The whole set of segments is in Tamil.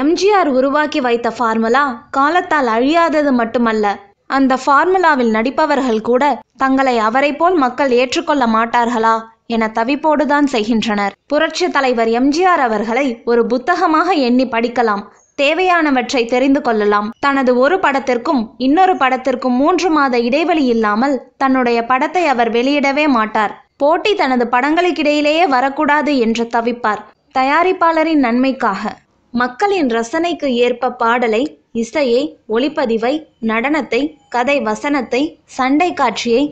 எம்ஜிஆர் உருவாக்கி வைத்த ஃபார்முலா காலத்தால் அழியாதது மட்டுமல்ல அந்த ஃபார்முலாவில் நடிப்பவர்கள் கூட தங்களை அவரை போல் மக்கள் ஏற்றுக்கொள்ள மாட்டார்களா என தவிப்போடுதான் செய்கின்றனர் புரட்சி தலைவர் எம்ஜிஆர் அவர்களை ஒரு புத்தகமாக எண்ணி படிக்கலாம் தேவையானவற்றை தெரிந்து கொள்ளலாம் தனது ஒரு படத்திற்கும் இன்னொரு படத்திற்கும் மூன்று மாத இடைவெளி இல்லாமல் தன்னுடைய படத்தை அவர் வெளியிடவே மாட்டார் போட்டி தனது படங்களுக்கிடையிலேயே வரக்கூடாது என்று தவிப்பார் தயாரிப்பாளரின் நன்மைக்காக மக்களின் ரசனைக்கு ஏற்ப பாடலை இசையை ஒளிப்பதிவை நடனத்தை கதை வசனத்தை சண்டை காட்சியை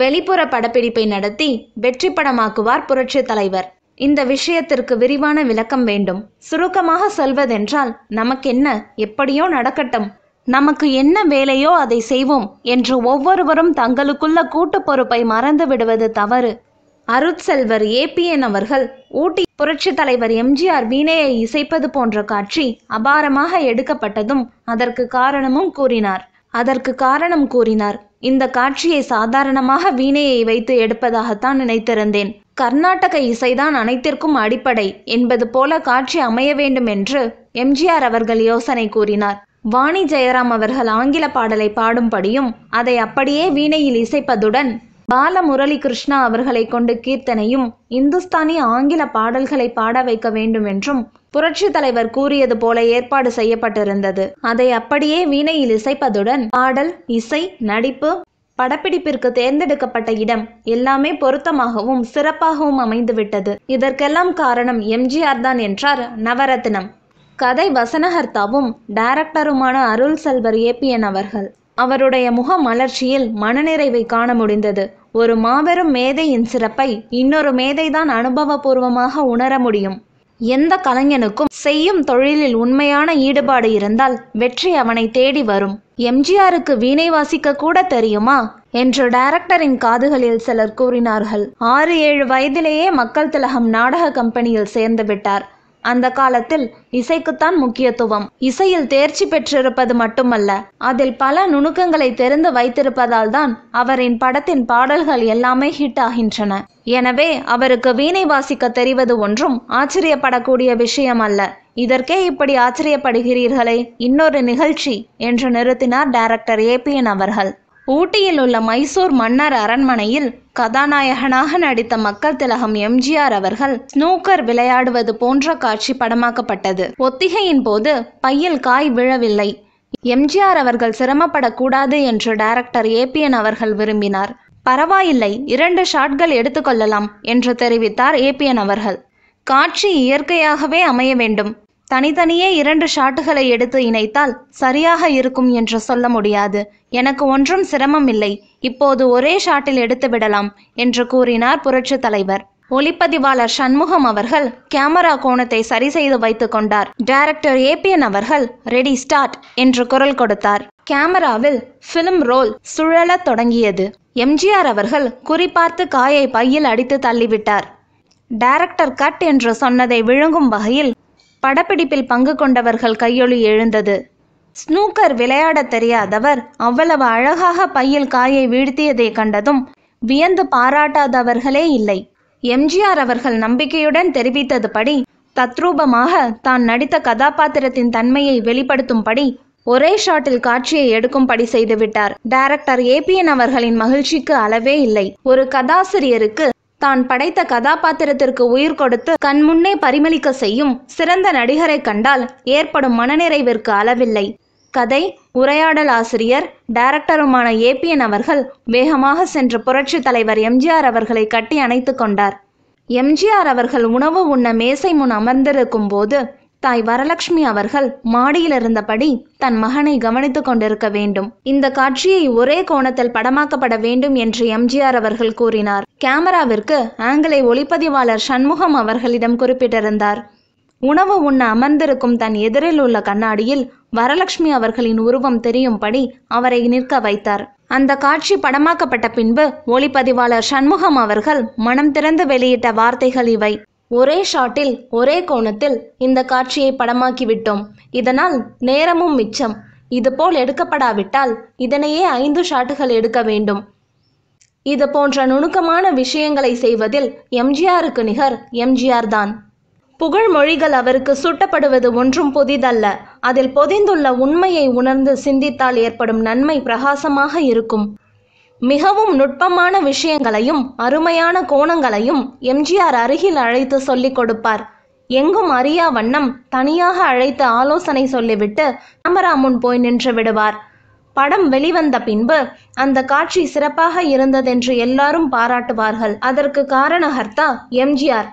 வெளிப்புற படப்பிடிப்பை நடத்தி வெற்றி படமாக்குவார் புரட்சி தலைவர் இந்த விஷயத்திற்கு விரிவான விளக்கம் வேண்டும் சுருக்கமாக சொல்வதென்றால் நமக்கென்ன எப்படியோ நடக்கட்டும் நமக்கு என்ன வேலையோ அதை செய்வோம் என்று ஒவ்வொருவரும் தங்களுக்குள்ள கூட்டு பொறுப்பை மறந்து விடுவது தவறு அருட்செல்வர் ஏபிஎன் அவர்கள் ஊட்டி புரட்சி தலைவர் எம்ஜிஆர் வீணையை இசைப்பது போன்ற காட்சி அபாரமாக எடுக்கப்பட்டதும் அதற்கு காரணமும் கூறினார் அதற்கு காரணம் கூறினார் இந்த காட்சியை சாதாரணமாக வீணையை வைத்து எடுப்பதாகத்தான் நினைத்திருந்தேன் கர்நாடக இசைதான் அனைத்திற்கும் அடிப்படை என்பது போல காட்சி அமைய வேண்டும் என்று எம்ஜிஆர் அவர்கள் யோசனை கூறினார் வாணி ஜெயராம் அவர்கள் ஆங்கில பாடலை பாடும்படியும் அதை அப்படியே வீணையில் இசைப்பதுடன் பாலமுரளி கிருஷ்ணா அவர்களை கொண்டு கீர்த்தனையும் இந்துஸ்தானி ஆங்கில பாடல்களை பாட வைக்க வேண்டும் என்றும் புரட்சி தலைவர் கூறியது போல ஏற்பாடு செய்யப்பட்டிருந்தது அதை அப்படியே வீணையில் இசைப்பதுடன் பாடல் இசை நடிப்பு படப்பிடிப்பிற்கு தேர்ந்தெடுக்கப்பட்ட இடம் எல்லாமே பொருத்தமாகவும் சிறப்பாகவும் அமைந்துவிட்டது இதற்கெல்லாம் காரணம் எம்ஜிஆர் தான் என்றார் நவரத்னம் கதை வசனகர்த்தாவும் டைரக்டருமான அருள் செல்வர் ஏபிஎன் அவர்கள் அவருடைய முக மலர்ச்சியில் மனநிறைவை காண முடிந்தது ஒரு மாபெரும் மேதையின் சிறப்பை இன்னொரு மேதைதான் அனுபவபூர்வமாக உணர முடியும் எந்த கலைஞனுக்கும் செய்யும் தொழிலில் உண்மையான ஈடுபாடு இருந்தால் வெற்றி அவனை தேடி வரும் எம்ஜிஆருக்கு வீணை வாசிக்க கூட தெரியுமா என்று டைரக்டரின் காதுகளில் சிலர் கூறினார்கள் ஆறு ஏழு வயதிலேயே மக்கள் திலகம் நாடக கம்பெனியில் சேர்ந்து விட்டார் அந்த காலத்தில் இசைக்குத்தான் முக்கியத்துவம் இசையில் தேர்ச்சி பெற்றிருப்பது மட்டுமல்ல அதில் பல நுணுக்கங்களை தெரிந்து வைத்திருப்பதால் தான் அவரின் படத்தின் பாடல்கள் எல்லாமே ஹிட் ஆகின்றன எனவே அவருக்கு வீணை வாசிக்க தெரிவது ஒன்றும் ஆச்சரியப்படக்கூடிய விஷயம் அல்ல இதற்கே இப்படி ஆச்சரியப்படுகிறீர்களே இன்னொரு நிகழ்ச்சி என்று நிறுத்தினார் டைரக்டர் ஏபிஎன் அவர்கள் ஊட்டியில் உள்ள மைசூர் மன்னர் அரண்மனையில் கதாநாயகனாக நடித்த மக்கள் திலகம் எம்ஜிஆர் அவர்கள் ஸ்னூக்கர் விளையாடுவது போன்ற காட்சி படமாக்கப்பட்டது ஒத்திகையின் போது பையில் காய் விழவில்லை எம்ஜிஆர் அவர்கள் சிரமப்படக்கூடாது என்று டைரக்டர் ஏபிஎன் அவர்கள் விரும்பினார் பரவாயில்லை இரண்டு ஷாட்கள் எடுத்துக்கொள்ளலாம் என்று தெரிவித்தார் ஏபிஎன் அவர்கள் காட்சி இயற்கையாகவே அமைய வேண்டும் தனித்தனியே இரண்டு ஷாட்டுகளை எடுத்து இணைத்தால் சரியாக இருக்கும் என்று சொல்ல முடியாது எனக்கு ஒன்றும் சிரமம் இல்லை இப்போது ஒரே ஷாட்டில் எடுத்து விடலாம் என்று கூறினார் புரட்சி தலைவர் ஒளிப்பதிவாளர் சண்முகம் அவர்கள் கேமரா கோணத்தை சரி செய்து வைத்து கொண்டார் டைரக்டர் ஏபிஎன் அவர்கள் ரெடி ஸ்டார்ட் என்று குரல் கொடுத்தார் கேமராவில் பிலிம் ரோல் சுழலத் தொடங்கியது எம்ஜிஆர் அவர்கள் குறிப்பார்த்து காயை பையில் அடித்து தள்ளிவிட்டார் டைரக்டர் கட் என்று சொன்னதை விழுங்கும் வகையில் படப்பிடிப்பில் பங்கு கொண்டவர்கள் கையொளி எழுந்தது ஸ்னூக்கர் விளையாடத் தெரியாதவர் அவ்வளவு அழகாக பையில் காயை வீழ்த்தியதை கண்டதும் வியந்து பாராட்டாதவர்களே இல்லை எம்ஜிஆர் அவர்கள் நம்பிக்கையுடன் தெரிவித்ததுபடி தத்ரூபமாக தான் நடித்த கதாபாத்திரத்தின் தன்மையை வெளிப்படுத்தும்படி ஒரே ஷாட்டில் காட்சியை எடுக்கும்படி செய்துவிட்டார் டைரக்டர் ஏபிஎன் அவர்களின் மகிழ்ச்சிக்கு அளவே இல்லை ஒரு கதாசிரியருக்கு தான் படைத்த கதாபாத்திரத்திற்கு உயிர் கொடுத்து கண்முன்னே பரிமளிக்க செய்யும் சிறந்த நடிகரை கண்டால் ஏற்படும் மனநிறைவிற்கு அளவில்லை கதை உரையாடல் ஆசிரியர் டைரக்டருமான ஏபிஎன் அவர்கள் வேகமாக சென்று புரட்சி தலைவர் எம்ஜிஆர் அவர்களை கட்டி அணைத்து கொண்டார் எம்ஜிஆர் அவர்கள் உணவு உண்ண மேசை முன் அமர்ந்திருக்கும் போது தாய் வரலட்சுமி அவர்கள் மாடியில் இருந்தபடி தன் மகனை கவனித்துக் கொண்டிருக்க வேண்டும் இந்த காட்சியை ஒரே கோணத்தில் படமாக்கப்பட வேண்டும் என்று எம்ஜிஆர் அவர்கள் கூறினார் கேமராவிற்கு ஆங்கிலை ஒளிப்பதிவாளர் சண்முகம் அவர்களிடம் குறிப்பிட்டிருந்தார் உணவு உண்ண அமர்ந்திருக்கும் தன் எதிரில் உள்ள கண்ணாடியில் வரலட்சுமி அவர்களின் உருவம் தெரியும்படி அவரை நிற்க வைத்தார் அந்த காட்சி படமாக்கப்பட்ட பின்பு ஒளிப்பதிவாளர் சண்முகம் அவர்கள் மனம் திறந்து வெளியிட்ட வார்த்தைகள் இவை ஒரே ஷாட்டில் ஒரே கோணத்தில் இந்த காட்சியை படமாக்கிவிட்டோம் இதனால் நேரமும் மிச்சம் இதுபோல் எடுக்கப்படாவிட்டால் இதனையே ஐந்து ஷாட்டுகள் எடுக்க வேண்டும் இது போன்ற நுணுக்கமான விஷயங்களை செய்வதில் எம்ஜிஆருக்கு நிகர் எம்ஜிஆர் தான் புகழ்மொழிகள் அவருக்கு சுட்டப்படுவது ஒன்றும் புதிதல்ல அதில் பொதிந்துள்ள உண்மையை உணர்ந்து சிந்தித்தால் ஏற்படும் நன்மை பிரகாசமாக இருக்கும் மிகவும் நுட்பமான விஷயங்களையும் அருமையான கோணங்களையும் எம்ஜிஆர் அருகில் அழைத்து சொல்லிக் கொடுப்பார் எங்கும் அறியா வண்ணம் தனியாக அழைத்து ஆலோசனை சொல்லிவிட்டு கேமரா முன் போய் நின்று விடுவார் படம் வெளிவந்த பின்பு அந்த காட்சி சிறப்பாக இருந்ததென்று எல்லாரும் பாராட்டுவார்கள் அதற்கு காரணகர்த்தா எம்ஜிஆர்